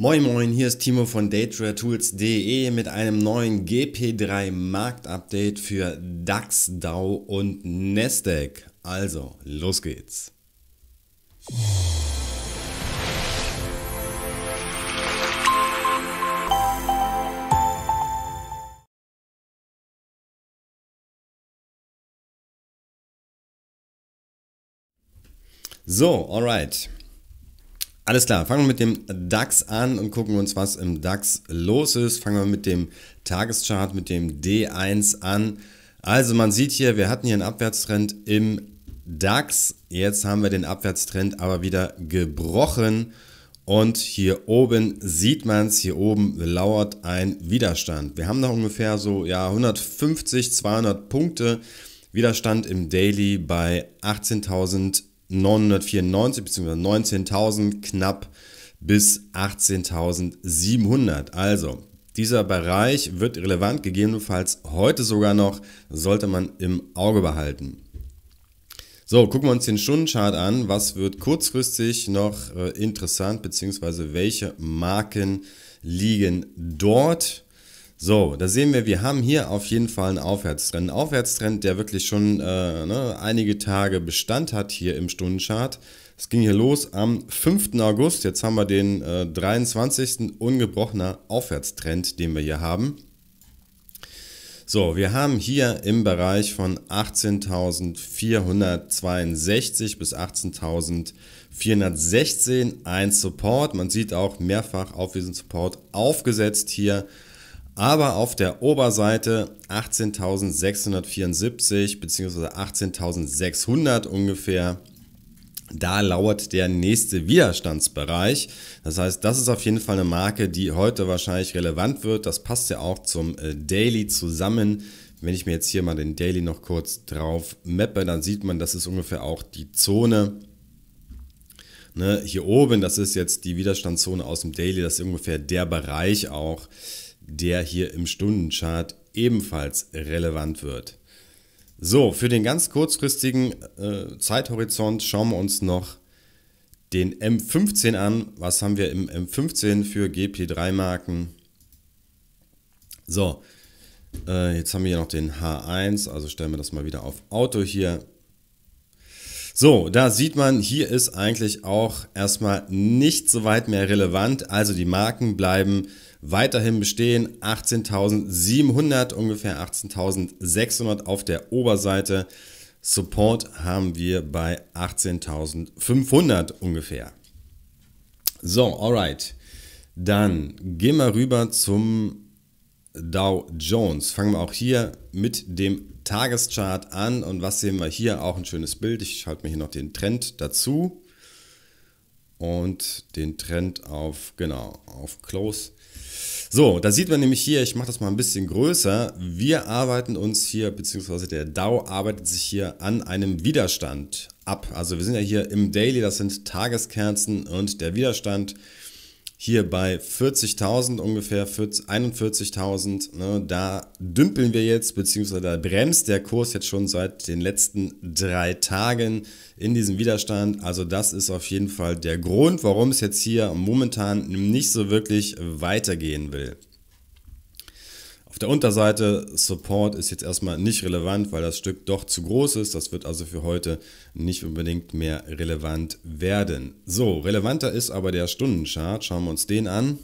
Moin Moin, hier ist Timo von daytradertools.de mit einem neuen GP3 Marktupdate für DAX, DAO und Nasdaq. Also, los geht's. So, alright. Alles klar, fangen wir mit dem DAX an und gucken uns, was im DAX los ist. Fangen wir mit dem Tageschart, mit dem D1 an. Also man sieht hier, wir hatten hier einen Abwärtstrend im DAX. Jetzt haben wir den Abwärtstrend aber wieder gebrochen. Und hier oben sieht man es, hier oben lauert ein Widerstand. Wir haben noch ungefähr so ja, 150, 200 Punkte Widerstand im Daily bei 18.000. 994 bzw. 19.000 knapp bis 18.700. Also dieser Bereich wird relevant, gegebenenfalls heute sogar noch, sollte man im Auge behalten. So, gucken wir uns den Stundenchart an. Was wird kurzfristig noch äh, interessant, bzw. welche Marken liegen dort? So, da sehen wir, wir haben hier auf jeden Fall einen Aufwärtstrend. Ein Aufwärtstrend, der wirklich schon äh, ne, einige Tage Bestand hat hier im Stundenchart. Es ging hier los am 5. August. Jetzt haben wir den äh, 23. ungebrochener Aufwärtstrend, den wir hier haben. So, wir haben hier im Bereich von 18.462 bis 18.416 ein Support. Man sieht auch mehrfach auf diesen Support aufgesetzt hier aber auf der Oberseite 18.674 bzw. 18.600 ungefähr. Da lauert der nächste Widerstandsbereich. Das heißt, das ist auf jeden Fall eine Marke, die heute wahrscheinlich relevant wird. Das passt ja auch zum äh, Daily zusammen. Wenn ich mir jetzt hier mal den Daily noch kurz drauf mappe, dann sieht man, das ist ungefähr auch die Zone. Ne, hier oben, das ist jetzt die Widerstandszone aus dem Daily, das ist ungefähr der Bereich auch, der hier im Stundenchart ebenfalls relevant wird. So, für den ganz kurzfristigen äh, Zeithorizont schauen wir uns noch den M15 an. Was haben wir im M15 für GP3-Marken? So, äh, jetzt haben wir hier noch den H1, also stellen wir das mal wieder auf Auto hier. So, da sieht man, hier ist eigentlich auch erstmal nicht so weit mehr relevant. Also die Marken bleiben weiterhin bestehen. 18.700, ungefähr 18.600 auf der Oberseite. Support haben wir bei 18.500 ungefähr. So, alright. Dann gehen wir rüber zum Dow Jones. Fangen wir auch hier mit dem Tageschart an und was sehen wir hier? Auch ein schönes Bild. Ich schalte mir hier noch den Trend dazu und den Trend auf, genau, auf Close. So, da sieht man nämlich hier, ich mache das mal ein bisschen größer, wir arbeiten uns hier, beziehungsweise der DAO arbeitet sich hier an einem Widerstand ab. Also wir sind ja hier im Daily, das sind Tageskerzen und der Widerstand hier bei 40.000 ungefähr, 41.000. Ne, da dümpeln wir jetzt, beziehungsweise da bremst der Kurs jetzt schon seit den letzten drei Tagen in diesem Widerstand. Also das ist auf jeden Fall der Grund, warum es jetzt hier momentan nicht so wirklich weitergehen will. Auf der Unterseite Support ist jetzt erstmal nicht relevant, weil das Stück doch zu groß ist. Das wird also für heute nicht unbedingt mehr relevant werden. So, relevanter ist aber der Stundenchart. Schauen wir uns den an.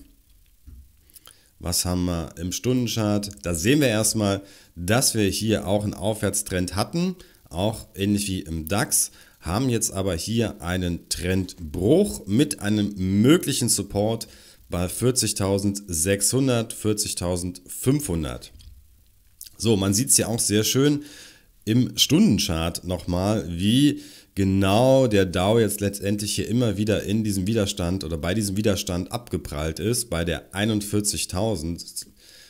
Was haben wir im Stundenchart? Da sehen wir erstmal, dass wir hier auch einen Aufwärtstrend hatten, auch ähnlich wie im DAX haben jetzt aber hier einen Trendbruch mit einem möglichen Support bei 40.600, 40.500. So, man sieht es ja auch sehr schön im Stundenchart nochmal, wie genau der DAO jetzt letztendlich hier immer wieder in diesem Widerstand oder bei diesem Widerstand abgeprallt ist, bei der 41.000.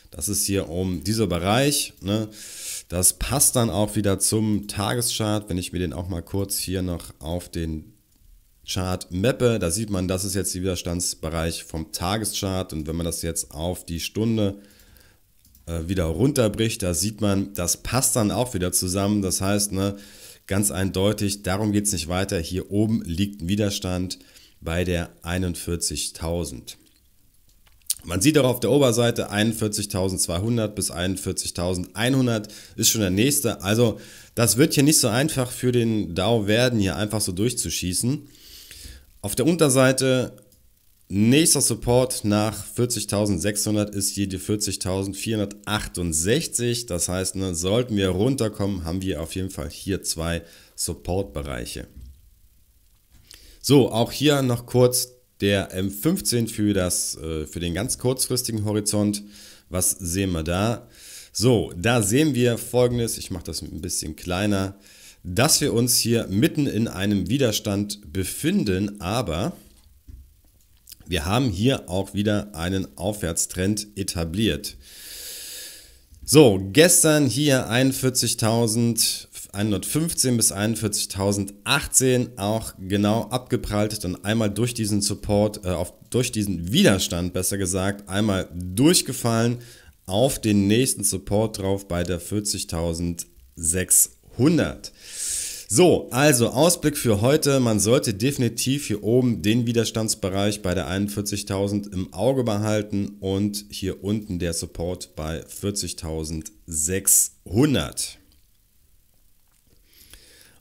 Das ist hier um dieser Bereich. Ne? Das passt dann auch wieder zum Tageschart, wenn ich mir den auch mal kurz hier noch auf den Chart mappe, da sieht man, das ist jetzt der Widerstandsbereich vom Tageschart und wenn man das jetzt auf die Stunde äh, wieder runterbricht, da sieht man, das passt dann auch wieder zusammen. Das heißt, ne, ganz eindeutig, darum geht es nicht weiter. Hier oben liegt ein Widerstand bei der 41.000. Man sieht auch auf der Oberseite 41.200 bis 41.100 ist schon der nächste. Also das wird hier nicht so einfach für den DAO werden, hier einfach so durchzuschießen. Auf der Unterseite nächster Support nach 40.600 ist hier die 40.468. Das heißt, ne, sollten wir runterkommen, haben wir auf jeden Fall hier zwei Supportbereiche. So, auch hier noch kurz der M15 für, das, äh, für den ganz kurzfristigen Horizont. Was sehen wir da? So, da sehen wir folgendes. Ich mache das ein bisschen kleiner dass wir uns hier mitten in einem Widerstand befinden, aber wir haben hier auch wieder einen Aufwärtstrend etabliert. So, gestern hier 41.115 bis 41.018 auch genau abgeprallt, dann einmal durch diesen Support, äh, auf, durch diesen Widerstand besser gesagt, einmal durchgefallen auf den nächsten Support drauf bei der 40.006 100. So, also Ausblick für heute. Man sollte definitiv hier oben den Widerstandsbereich bei der 41.000 im Auge behalten und hier unten der Support bei 40.600.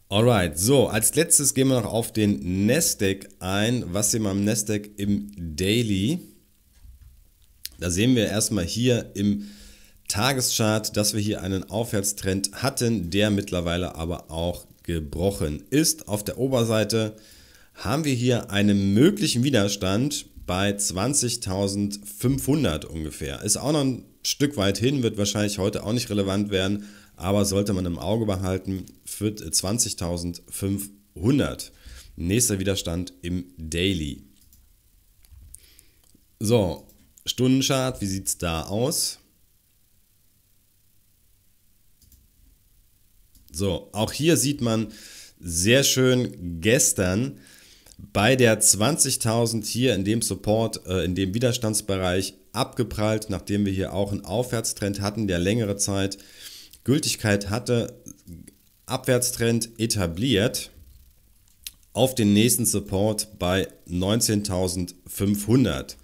Alright, so, als letztes gehen wir noch auf den Nasdaq ein. Was sehen wir am Nasdaq im Daily? Da sehen wir erstmal hier im Daily. Tageschart, dass wir hier einen Aufwärtstrend hatten, der mittlerweile aber auch gebrochen ist. Auf der Oberseite haben wir hier einen möglichen Widerstand bei 20.500 ungefähr. Ist auch noch ein Stück weit hin, wird wahrscheinlich heute auch nicht relevant werden, aber sollte man im Auge behalten für 20.500. Nächster Widerstand im Daily. So, Stundenchart, wie sieht es da aus? So, auch hier sieht man sehr schön gestern bei der 20.000 hier in dem Support, äh, in dem Widerstandsbereich abgeprallt, nachdem wir hier auch einen Aufwärtstrend hatten, der längere Zeit Gültigkeit hatte, Abwärtstrend etabliert auf den nächsten Support bei 19.500.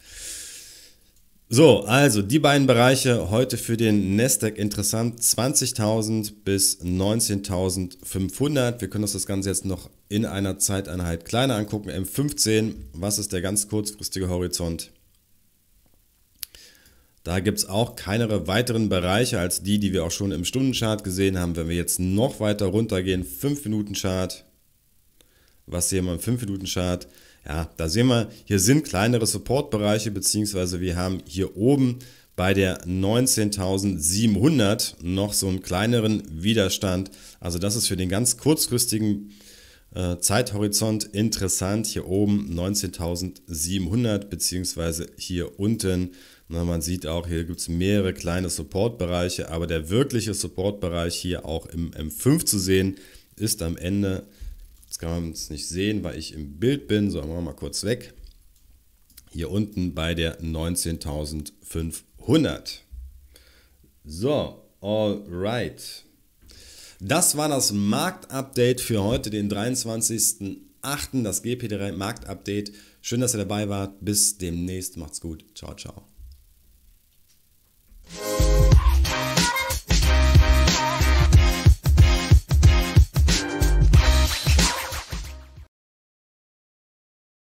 So, also die beiden Bereiche heute für den Nasdaq interessant, 20.000 bis 19.500. Wir können uns das Ganze jetzt noch in einer Zeiteinheit kleiner angucken. M15, was ist der ganz kurzfristige Horizont? Da gibt es auch keine weiteren Bereiche als die, die wir auch schon im Stundenchart gesehen haben. Wenn wir jetzt noch weiter runtergehen, 5-Minuten-Chart, was sehen wir im 5-Minuten-Chart? Ja, da sehen wir, hier sind kleinere Supportbereiche, beziehungsweise wir haben hier oben bei der 19.700 noch so einen kleineren Widerstand. Also das ist für den ganz kurzfristigen äh, Zeithorizont interessant. Hier oben 19.700 beziehungsweise hier unten. Na, man sieht auch, hier gibt es mehrere kleine Supportbereiche, aber der wirkliche Supportbereich hier auch im M5 zu sehen ist am Ende Jetzt kann man es nicht sehen, weil ich im Bild bin. So, machen wir mal kurz weg. Hier unten bei der 19.500. So, all right. Das war das Marktupdate für heute, den 23.08. Das GP3 Marktupdate. Schön, dass ihr dabei wart. Bis demnächst. Macht's gut. Ciao, ciao.